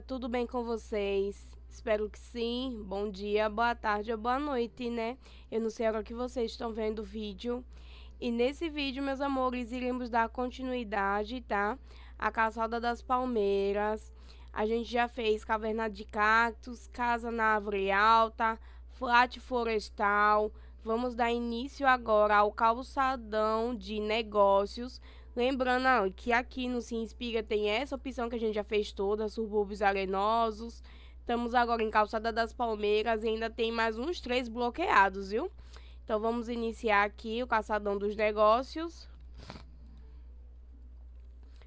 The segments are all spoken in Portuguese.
tudo bem com vocês? Espero que sim. Bom dia, boa tarde ou boa noite, né? Eu não sei agora que vocês estão vendo o vídeo. E nesse vídeo, meus amores, iremos dar continuidade, tá? A caçada das palmeiras. A gente já fez caverna de cactos, casa na árvore alta, flat florestal. Vamos dar início agora ao calçadão de negócios Lembrando que aqui no Se Inspira tem essa opção que a gente já fez toda, subúrbios arenosos. Estamos agora em Calçada das Palmeiras e ainda tem mais uns três bloqueados, viu? Então vamos iniciar aqui o Caçadão dos Negócios.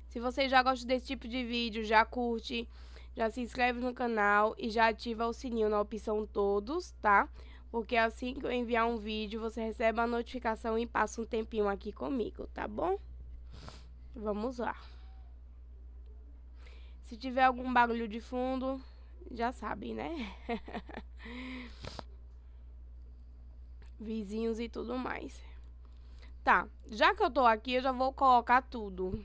Se você já gosta desse tipo de vídeo, já curte, já se inscreve no canal e já ativa o sininho na opção todos, tá? Porque assim que eu enviar um vídeo, você recebe a notificação e passa um tempinho aqui comigo, tá bom? Vamos lá. Se tiver algum barulho de fundo, já sabem, né? Vizinhos e tudo mais. Tá, já que eu tô aqui, eu já vou colocar tudo,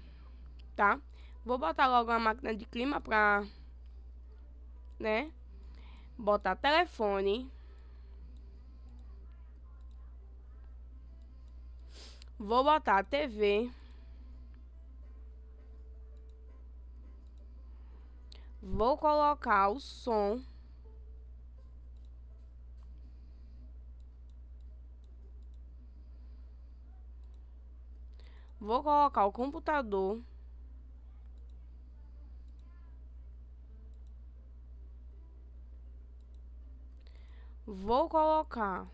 tá? Vou botar logo a máquina de clima pra, né? Botar telefone. Vou botar TV. TV. Vou colocar o som. Vou colocar o computador. Vou colocar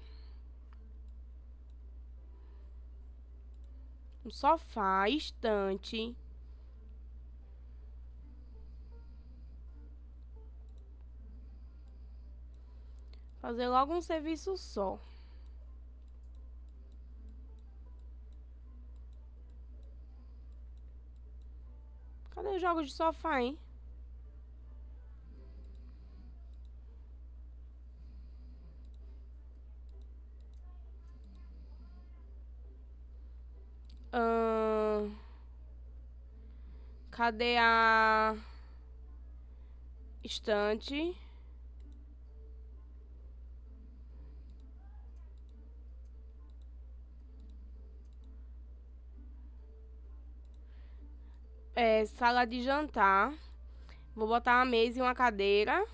um sofá, estante. Fazer logo um serviço só. Cadê os jogos de sofá, hein? Uh... Cadê a estante? é, sala de jantar. Vou botar uma mesa e uma cadeira.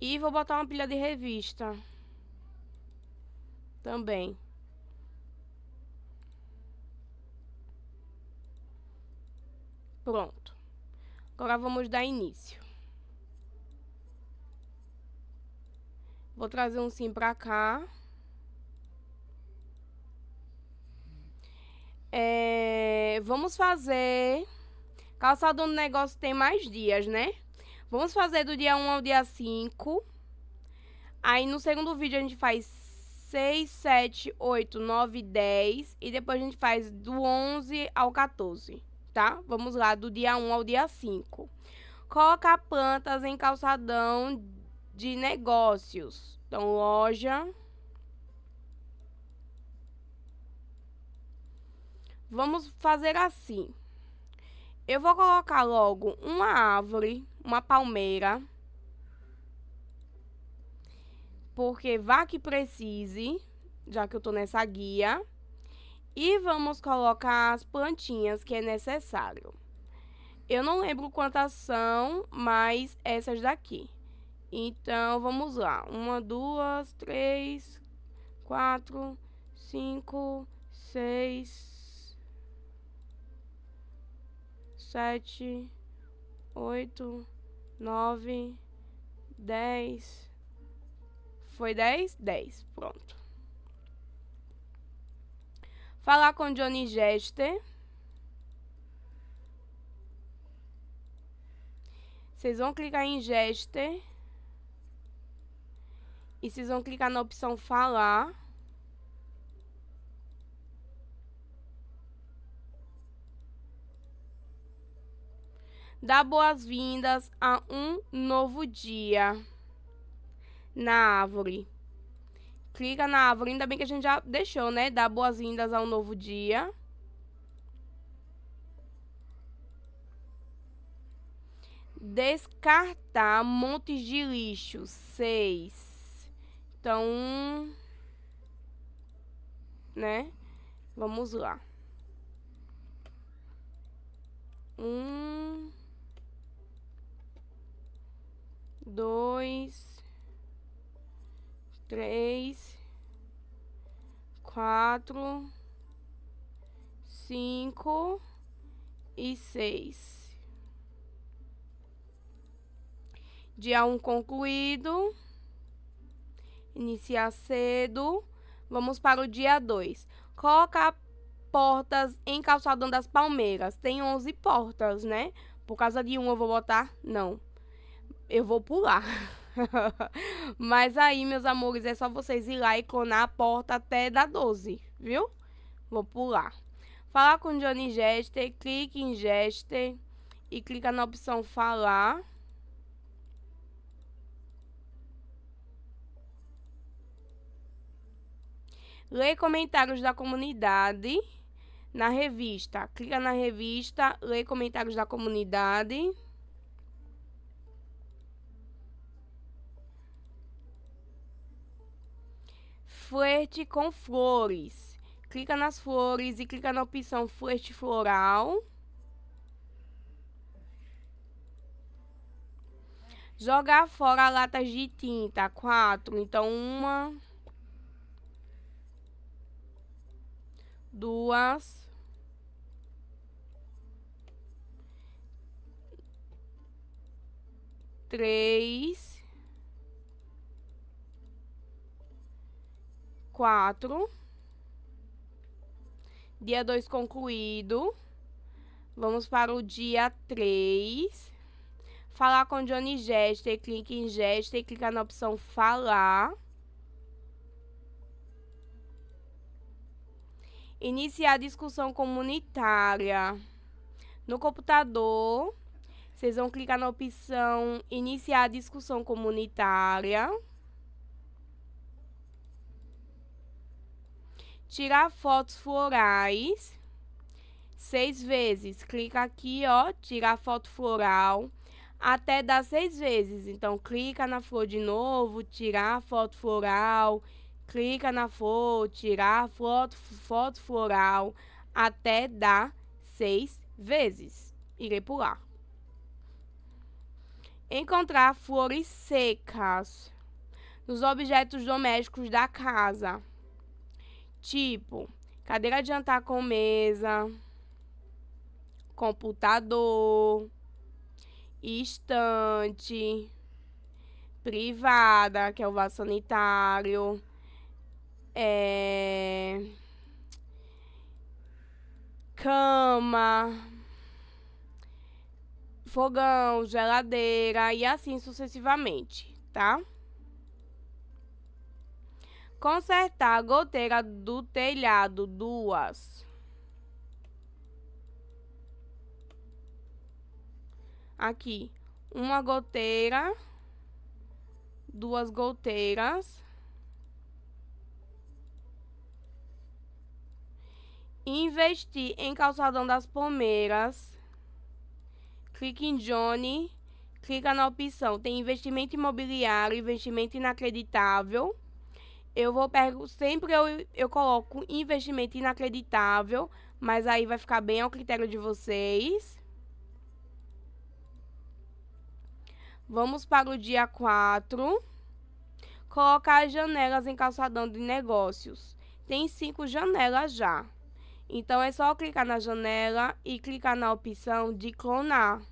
E vou botar uma pilha de revista. Também. Pronto. Agora vamos dar início. Vou trazer um sim pra cá. É, vamos fazer... Calçadão do negócio tem mais dias, né? Vamos fazer do dia 1 ao dia 5. Aí no segundo vídeo a gente faz 6, 7, 8, 9, 10. E depois a gente faz do 11 ao 14, tá? Vamos lá, do dia 1 ao dia 5. Colocar plantas em calçadão de negócios. Então, loja. Vamos fazer assim. Eu vou colocar logo uma árvore, uma palmeira. Porque vá que precise, já que eu tô nessa guia. E vamos colocar as plantinhas que é necessário. Eu não lembro quantas são, mas essas daqui. Então vamos lá. Uma, duas, três, quatro, cinco, seis, sete, oito, nove, dez. Foi dez? Dez. Pronto. Falar com Johnny Gester. Vocês vão clicar em Gester. E vocês vão clicar na opção falar. Dá boas-vindas a um novo dia na árvore. Clica na árvore, ainda bem que a gente já deixou, né? Dá boas-vindas a um novo dia. Descartar montes de lixo. seis então, né? Vamos lá. Um, dois, três, quatro, cinco e seis. Dia um concluído. Iniciar cedo. Vamos para o dia 2. Colocar portas em calçadão das palmeiras. Tem 11 portas, né? Por causa de uma eu vou botar? Não. Eu vou pular. Mas aí, meus amores, é só vocês ir lá e clonar a porta até da 12, viu? Vou pular. Falar com Johnny Jester, clique em Jester e clica na opção falar. Lê comentários da comunidade na revista. Clica na revista, leia comentários da comunidade. Flerte com flores. Clica nas flores e clica na opção flerte floral. Jogar fora latas de tinta, quatro. Então, uma... duas, três, quatro. Dia dois concluído. Vamos para o dia três. Falar com Johnny Gesta, clique em Gesta e clicar na opção falar. Iniciar discussão comunitária. No computador, vocês vão clicar na opção Iniciar discussão comunitária. Tirar fotos florais. Seis vezes. Clica aqui, ó, tirar foto floral. Até dar seis vezes. Então, clica na flor de novo, tirar foto floral clica na foto tirar foto, foto floral até dar seis vezes. Irei pular. Encontrar flores secas nos objetos domésticos da casa. Tipo, cadeira de jantar com mesa, computador, estante, privada, que é o vaso sanitário, é... Cama, fogão, geladeira e assim sucessivamente, tá? Consertar a goteira do telhado, duas. Aqui, uma goteira, duas goteiras. investir em Calçadão das Palmeiras. Clique em Johnny. Clica na opção. Tem investimento imobiliário, investimento inacreditável. Eu vou pego, sempre eu, eu coloco investimento inacreditável, mas aí vai ficar bem ao critério de vocês. Vamos para o dia 4. Colocar as janelas em calçadão de negócios. Tem cinco janelas já. Então é só clicar na janela e clicar na opção de clonar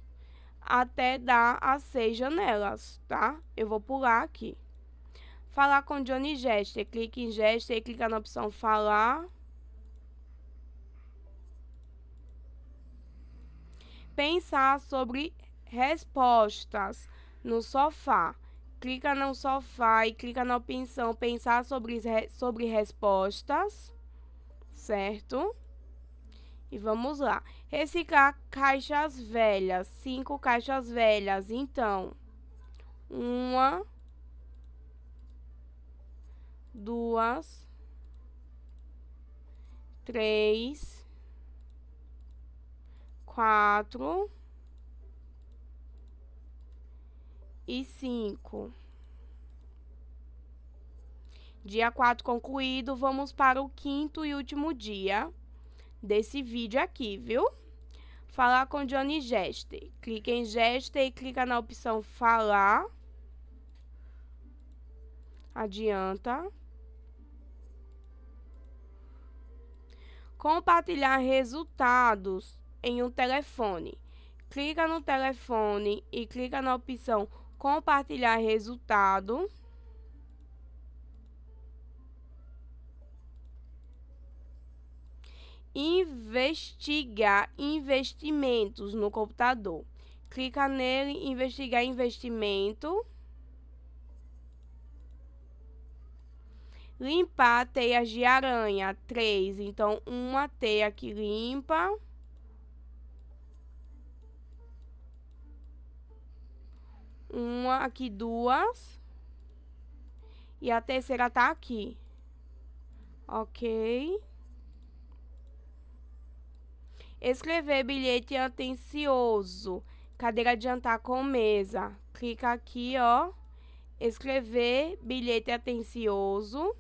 até dar as seis janelas, tá? Eu vou pular aqui. Falar com Johnny Gesture. Clique em Gesture e clica na opção Falar. Pensar sobre respostas no sofá. Clica no sofá e clica na opção Pensar sobre, sobre respostas certo? E vamos lá. Reciclar caixas velhas. Cinco caixas velhas. Então, uma, duas, três, quatro e cinco. Dia 4 concluído, vamos para o quinto e último dia desse vídeo aqui, viu? Falar com Johnny Geste. Clica em Geste e clica na opção Falar. Adianta. Compartilhar resultados em um telefone. Clica no telefone e clica na opção Compartilhar resultado. investigar investimentos no computador. Clica nele, investigar investimento. Limpar teias de aranha, 3. Então, uma teia que limpa. Uma aqui, duas. E a terceira tá aqui. Ok. Escrever bilhete atencioso. Cadeira de jantar com mesa. Clica aqui, ó. Escrever bilhete atencioso.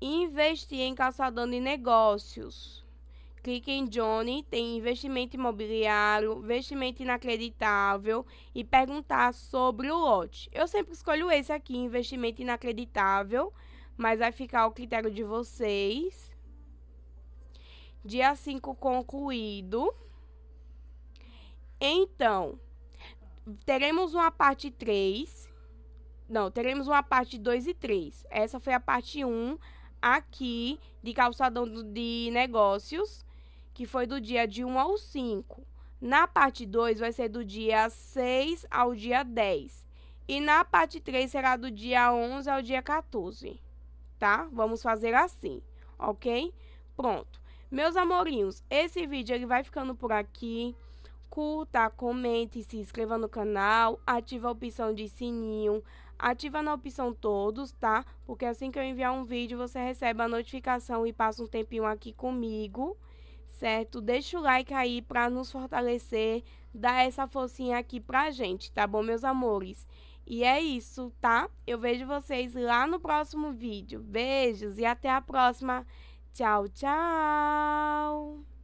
Investir em calçadão de negócios. Clique em Johnny, tem investimento imobiliário, investimento inacreditável e perguntar sobre o lote. Eu sempre escolho esse aqui, investimento inacreditável mas vai ficar o critério de vocês. Dia 5 concluído. Então, teremos uma parte 3. Não, teremos uma parte 2 e 3. Essa foi a parte 1 aqui de calçadão de negócios, que foi do dia de 1 ao 5. Na parte 2 vai ser do dia 6 ao dia 10. E na parte 3 será do dia 11 ao dia 14 tá? Vamos fazer assim, ok? Pronto. Meus amorinhos, esse vídeo ele vai ficando por aqui. Curta, comente, se inscreva no canal, ativa a opção de sininho, ativa na opção todos, tá? Porque assim que eu enviar um vídeo, você recebe a notificação e passa um tempinho aqui comigo, certo? Deixa o like aí pra nos fortalecer, dá essa forcinha aqui pra gente, tá bom, meus amores? E é isso, tá? Eu vejo vocês lá no próximo vídeo. Beijos e até a próxima. Tchau, tchau!